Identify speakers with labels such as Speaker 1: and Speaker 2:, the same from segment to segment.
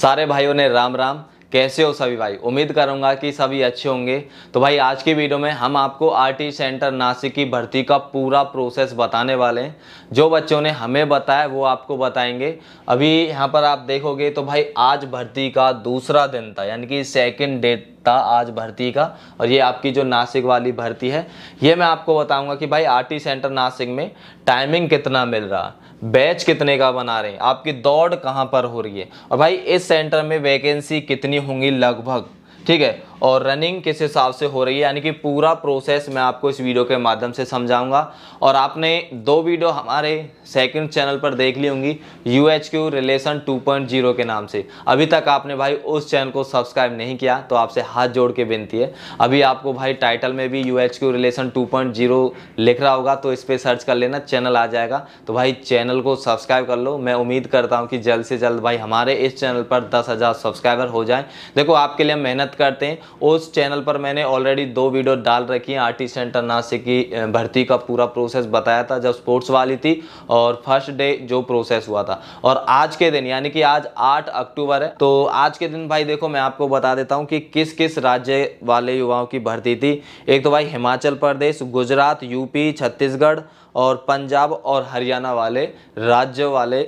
Speaker 1: सारे भाइयों ने राम राम कैसे हो सभी भाई उम्मीद करूंगा कि सभी अच्छे होंगे तो भाई आज की वीडियो में हम आपको आरटी सेंटर नासिक की भर्ती का पूरा प्रोसेस बताने वाले हैं जो बच्चों ने हमें बताया वो आपको बताएंगे अभी यहाँ पर आप देखोगे तो भाई आज भर्ती का दूसरा दिन था यानी कि सेकेंड डेट था आज भर्ती का और ये आपकी जो नासिक वाली भर्ती है ये मैं आपको बताऊँगा कि भाई आर सेंटर नासिक में टाइमिंग कितना मिल रहा बैच कितने का बना रहे हैं आपकी दौड़ कहाँ पर हो रही है और भाई इस सेंटर में वैकेंसी कितनी होंगी लगभग ठीक है और रनिंग किस हिसाब से हो रही है यानी कि पूरा प्रोसेस मैं आपको इस वीडियो के माध्यम से समझाऊंगा और आपने दो वीडियो हमारे सेकंड चैनल पर देख ली होंगी U H Q relation two point zero के नाम से अभी तक आपने भाई उस चैनल को सब्सक्राइब नहीं किया तो आपसे हाथ जोड़ के विनती है अभी आपको भाई टाइटल में भी U H Q relation two point zero लिख रहा होगा तो इस पर सर्च कर लेना चैनल आ जाएगा तो भाई चैनल को सब्सक्राइब कर लो मैं उम्मीद करता हूँ कि जल्द से जल्द भाई हमारे इस चैनल पर दस हज़ार सब्सक्राइबर हो जाए देखो आपके लिए मेहनत करते हैं उस चैनल पर मैंने ऑलरेडी दो वीडियो डाल रखी हैं आर सेंटर नासिक की भर्ती का पूरा प्रोसेस बताया था जब स्पोर्ट्स वाली थी और फर्स्ट डे जो प्रोसेस हुआ था और आज के दिन यानी कि आज आठ अक्टूबर है तो आज के दिन भाई देखो मैं आपको बता देता हूँ कि किस किस राज्य वाले युवाओं की भर्ती थी एक तो भाई हिमाचल प्रदेश गुजरात यूपी छत्तीसगढ़ और पंजाब और हरियाणा वाले राज्य वाले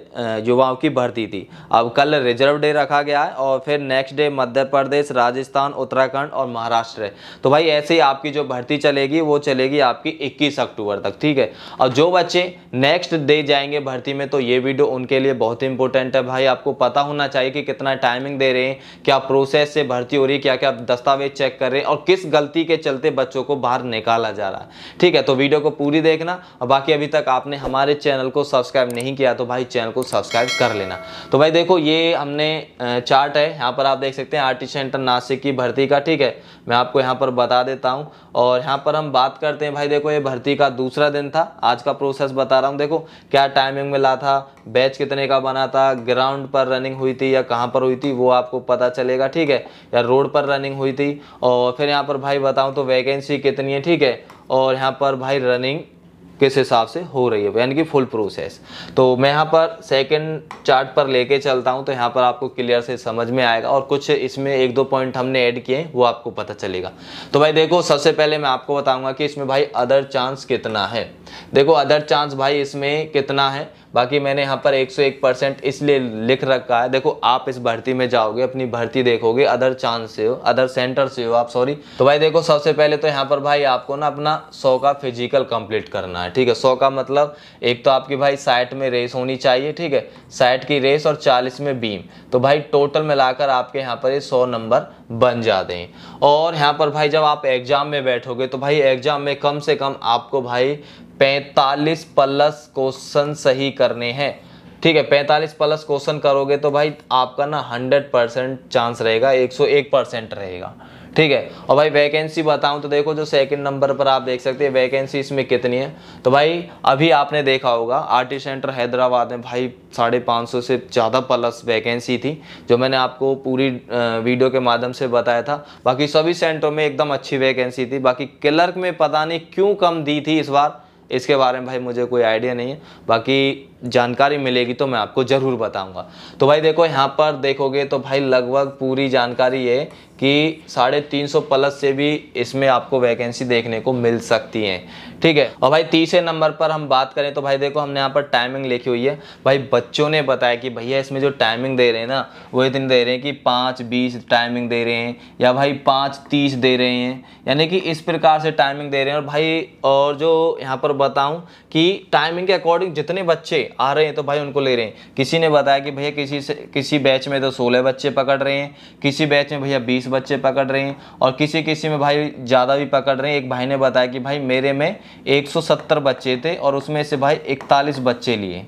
Speaker 1: युवाओं की भर्ती थी अब कल रिजर्व डे रखा गया है और फिर नेक्स्ट डे मध्य प्रदेश राजस्थान उत्तराखंड उत्तराखंड और महाराष्ट्र है तो भाई ऐसे ही आपकी जो भर्ती चलेगी वो चलेगी आपकी इक्कीस अक्टूबर तक ठीक है और जो बच्चे नेक्स्ट डे जाएंगे भर्ती में तो ये वीडियो उनके लिए बहुत इंपॉर्टेंट है भाई आपको पता होना चाहिए कि कितना टाइमिंग दे रहे हैं क्या प्रोसेस से भर्ती हो रही है क्या क्या दस्तावेज चेक कर रहे हैं और किस गलती के चलते बच्चों को बाहर निकाला जा रहा है ठीक है तो वीडियो को पूरी देखना और बाकी अभी तक आपने हमारे चैनल को सब्सक्राइब नहीं किया तो भाई चैनल को सब्सक्राइब कर लेना तो भाई देखो ये हमने चार्ट है यहाँ पर आप देख सकते हैं आर्टिस्ट सेंटर नासिक की भर्ती का का ठीक है मैं आपको यहाँ पर बता देता हूँ और यहाँ पर हम बात करते हैं भाई देखो ये भर्ती का दूसरा दिन था आज का प्रोसेस बता रहा हूँ देखो क्या टाइमिंग मिला था बैच कितने का बना था ग्राउंड पर रनिंग हुई थी या कहाँ पर हुई थी वो आपको पता चलेगा ठीक है या रोड पर रनिंग हुई थी और फिर यहाँ पर भाई बताऊँ तो वैकेंसी कितनी है ठीक है और यहाँ पर भाई रनिंग किस हिसाब से हो रही है यानी कि फुल प्रोसेस तो मैं यहाँ पर सेकंड चार्ट पर लेके चलता हूँ तो यहाँ पर आपको क्लियर से समझ में आएगा और कुछ इसमें एक दो पॉइंट हमने ऐड किए हैं वो आपको पता चलेगा तो भाई देखो सबसे पहले मैं आपको बताऊँगा कि इसमें भाई अदर चांस कितना है देखो अदर चांस भाई इसमें कितना है बाकी मैंने यहाँ पर 101 परसेंट इसलिए लिख रखा है देखो आप इस भर्ती में जाओगे अपनी भर्ती देखोगे अदर चांस से हो अदर सेंटर से हो आप सॉरी तो भाई देखो सबसे पहले तो यहाँ पर भाई आपको ना अपना सौ का फिजिकल कंप्लीट करना है ठीक है सौ का मतलब एक तो आपकी भाई साइट में रेस होनी चाहिए ठीक है साइट की रेस और चालीस में बीम तो भाई टोटल मिलाकर आपके यहाँ पर ये सौ नंबर बन जाते हैं और यहाँ पर भाई जब आप एग्ज़ाम में बैठोगे तो भाई एग्ज़ाम में कम से कम आपको भाई पैंतालीस प्लस क्वेश्चन सही करने हैं ठीक है पैंतालीस प्लस क्वेश्चन करोगे तो भाई आपका ना हंड्रेड परसेंट चांस रहेगा एक सौ एक परसेंट रहेगा ठीक है और भाई वैकेंसी बताऊं तो देखो जो सेकंड नंबर पर आप देख सकते हैं वैकेंसी इसमें कितनी है तो भाई अभी आपने देखा होगा आरटी सेंटर हैदराबाद में भाई साढ़े पाँच सौ से ज़्यादा प्लस वैकेंसी थी जो मैंने आपको पूरी वीडियो के माध्यम से बताया था बाकी सभी सेंटरों में एकदम अच्छी वैकेंसी थी बाकी क्लर्क में पता नहीं क्यों कम दी थी इस बार इसके बारे में भाई मुझे कोई आइडिया नहीं है बाकी जानकारी मिलेगी तो मैं आपको ज़रूर बताऊंगा तो भाई देखो यहाँ पर देखोगे तो भाई लगभग पूरी जानकारी ये कि साढ़े तीन सौ प्लस से भी इसमें आपको वैकेंसी देखने को मिल सकती है ठीक है और भाई तीसरे नंबर पर हम बात करें तो भाई देखो हमने यहाँ पर टाइमिंग लिखी हुई है भाई बच्चों ने बताया कि भैया इसमें जो टाइमिंग दे रहे हैं ना वो इतनी दे रहे हैं कि पाँच बीस टाइमिंग दे रहे हैं या भाई पाँच तीस दे रहे हैं यानी कि इस प्रकार से टाइमिंग दे रहे हैं और भाई और जो यहाँ पर बताऊँ कि टाइमिंग के अकॉर्डिंग जितने बच्चे आ रहे हैं तो भाई उनको ले रहे हैं किसी ने बताया कि भैया किसी से किसी बैच में तो सोलह बच्चे पकड़ रहे हैं किसी बैच में भैया बीस 20 बच्चे पकड़ रहे हैं और किसी किसी में भाई ज़्यादा भी पकड़ रहे हैं एक भाई ने बताया कि भाई मेरे में 170 बच्चे थे और उसमें से भाई 41 बच्चे लिए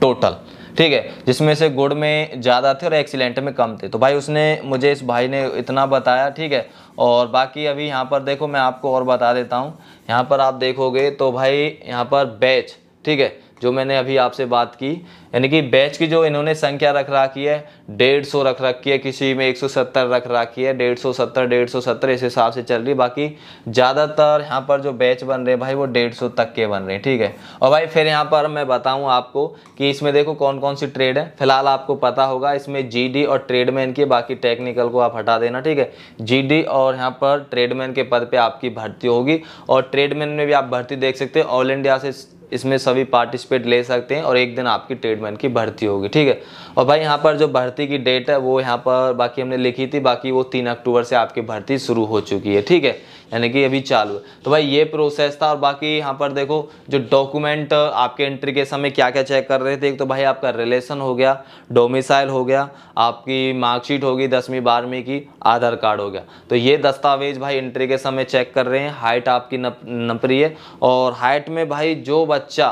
Speaker 1: टोटल ठीक है जिसमें से गुड़ में ज़्यादा थे और एक्सीलेंट में कम थे तो भाई उसने मुझे इस भाई ने इतना बताया ठीक है और बाकी अभी यहाँ पर देखो मैं आपको और बता देता हूँ यहाँ पर आप देखोगे तो भाई यहाँ पर बैच ठीक है जो मैंने अभी आपसे बात की यानी कि बैच की जो इन्होंने संख्या रख रखी है डेढ़ सौ रख रखी है किसी में एक सौ सत्तर रख रखी है डेढ़ सौ सत्तर डेढ़ सौ सत्तर इस हिसाब से चल रही बाकी ज़्यादातर यहाँ पर जो बैच बन रहे हैं भाई वो डेढ़ सौ तक के बन रहे हैं ठीक है और भाई फिर यहाँ पर मैं बताऊँ आपको कि इसमें देखो कौन कौन सी ट्रेड है फिलहाल आपको पता होगा इसमें जी और ट्रेडमैन की बाकी टेक्निकल को आप हटा देना ठीक है जी और यहाँ पर ट्रेडमैन के पद पर आपकी भर्ती होगी और ट्रेडमैन में भी आप भर्ती देख सकते हो ऑल इंडिया से इसमें सभी पार्टिसिपेट ले सकते हैं और एक दिन आपकी ट्रेडमैन की भर्ती होगी ठीक है और भाई यहाँ पर जो भर्ती की डेट है वो यहाँ पर बाकी हमने लिखी थी बाकी वो तीन अक्टूबर से आपकी भर्ती शुरू हो चुकी है ठीक है यानी कि अभी चालू है तो भाई ये प्रोसेस था और बाकी यहाँ पर देखो जो डॉक्यूमेंट आपके एंट्री के समय क्या क्या चेक कर रहे थे एक तो भाई आपका रिलेशन हो गया डोमिसाइल हो गया आपकी मार्कशीट होगी दसवीं बारहवीं की आधार कार्ड हो गया तो ये दस्तावेज भाई एंट्री के समय चेक कर रहे हैं हाइट आपकी नप नपरी है और हाइट में भाई जो बच्चा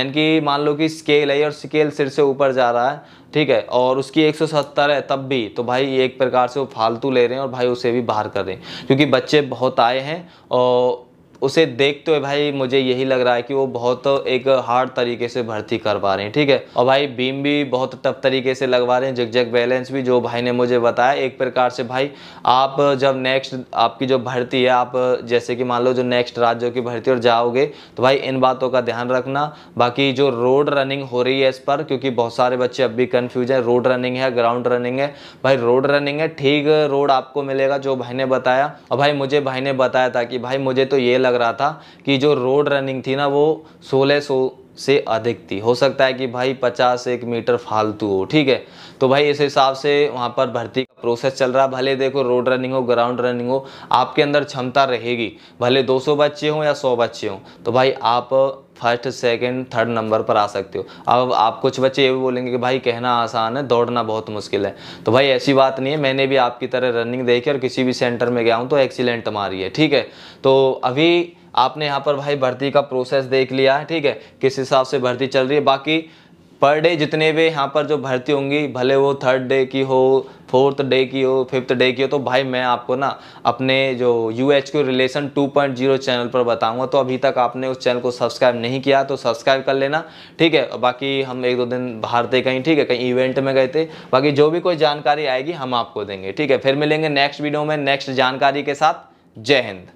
Speaker 1: इनकी मान लो कि स्केल है और स्केल सिर से ऊपर जा रहा है ठीक है और उसकी 170 है तब भी तो भाई एक प्रकार से वो फालतू ले रहे हैं और भाई उसे भी बाहर कर रहे हैं क्योंकि बच्चे बहुत आए हैं और उसे देखते हुए भाई मुझे यही लग रहा है कि वो बहुत एक हार्ड तरीके से भर्ती कर पा रहे हैं ठीक है और भाई बीम भी बहुत टफ तरीके से लगवा रहे हैं जग जग बैलेंस भी जो भाई ने मुझे बताया एक प्रकार से भाई आप जब नेक्स्ट आपकी जो भर्ती है आप जैसे कि मान लो जो नेक्स्ट राज्यों की भर्ती और जाओगे तो भाई इन बातों का ध्यान रखना बाकी जो रोड रनिंग हो रही है इस पर क्योंकि बहुत सारे बच्चे अब भी कन्फ्यूज हैं रोड रनिंग है ग्राउंड रनिंग है भाई रोड रनिंग है ठीक रोड आपको मिलेगा जो भाई ने बताया और भाई मुझे भाई ने बताया था कि भाई मुझे तो ये लग रहा था कि जो रोड रनिंग थी ना वो सोलह सो से अधिक थी हो सकता है कि भाई पचास एक मीटर फालतू हो ठीक है तो भाई इस हिसाब से वहाँ पर भर्ती का प्रोसेस चल रहा है भले देखो रोड रनिंग हो ग्राउंड रनिंग हो आपके अंदर क्षमता रहेगी भले 200 बच्चे हों या 100 बच्चे हों तो भाई आप फर्स्ट सेकंड थर्ड नंबर पर आ सकते हो अब आप कुछ बच्चे ये भी बोलेंगे कि भाई कहना आसान है दौड़ना बहुत मुश्किल है तो भाई ऐसी बात नहीं है मैंने भी आपकी तरह रनिंग देखी और किसी भी सेंटर में गया हूँ तो एक्सीलेंट मारी है ठीक है तो अभी आपने यहाँ पर भाई भर्ती का प्रोसेस देख लिया है ठीक है किस हिसाब से भर्ती चल रही है बाकी पर डे जितने भी यहाँ पर जो भर्ती होंगी भले वो थर्ड डे की हो फोर्थ डे की हो फिफ्थ डे की हो तो भाई मैं आपको ना अपने जो U H Q relation two point zero channel पर बताऊंगा तो अभी तक आपने उस चैनल को सब्सक्राइब नहीं किया तो सब्सक्राइब कर लेना ठीक है बाकी हम एक दो दिन बाहर थे कहीं ठीक है कहीं इवेंट में गए थे बाकी जो भी कोई जानकारी आएगी हम आपको देंगे ठीक है फिर मिलेंगे नेक्स्ट वीडियो में नेक्स्ट जानकारी के साथ जय हिंद